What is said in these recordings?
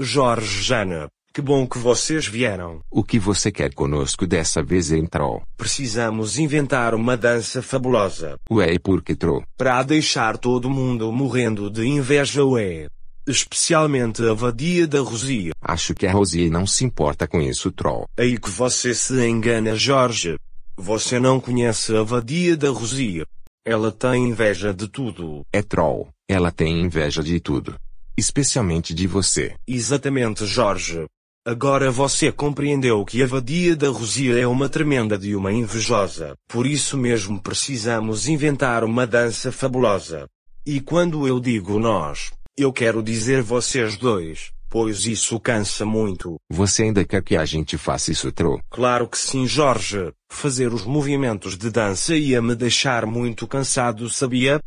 Jorge Jana, que bom que vocês vieram. O que você quer conosco dessa vez, entrou? Precisamos inventar uma dança fabulosa. Ué, porque troll. Para deixar todo mundo morrendo de inveja, ué. Especialmente a vadia da Rosia. Acho que a Rosia não se importa com isso, troll. Aí que você se engana, Jorge. Você não conhece a vadia da Rosia. Ela tem inveja de tudo. É troll. Ela tem inveja de tudo especialmente de você. Exatamente, Jorge. Agora você compreendeu que a vadia da Rosia é uma tremenda de uma invejosa. Por isso mesmo precisamos inventar uma dança fabulosa. E quando eu digo nós, eu quero dizer vocês dois, pois isso cansa muito. Você ainda quer que a gente faça isso, Tro? Claro que sim, Jorge. Fazer os movimentos de dança ia me deixar muito cansado, sabia?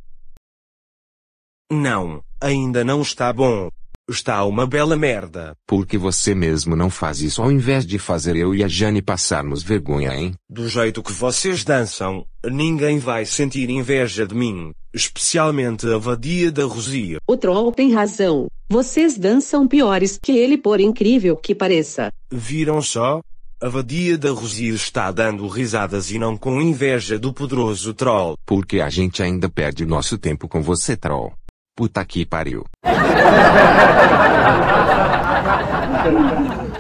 Não, ainda não está bom. Está uma bela merda. Porque você mesmo não faz isso ao invés de fazer eu e a Jane passarmos vergonha, hein? Do jeito que vocês dançam, ninguém vai sentir inveja de mim, especialmente a vadia da Rosia. O troll tem razão. Vocês dançam piores que ele, por incrível que pareça. Viram só? A vadia da Rosia está dando risadas e não com inveja do poderoso troll. Porque a gente ainda perde nosso tempo com você, troll. Puta que pariu.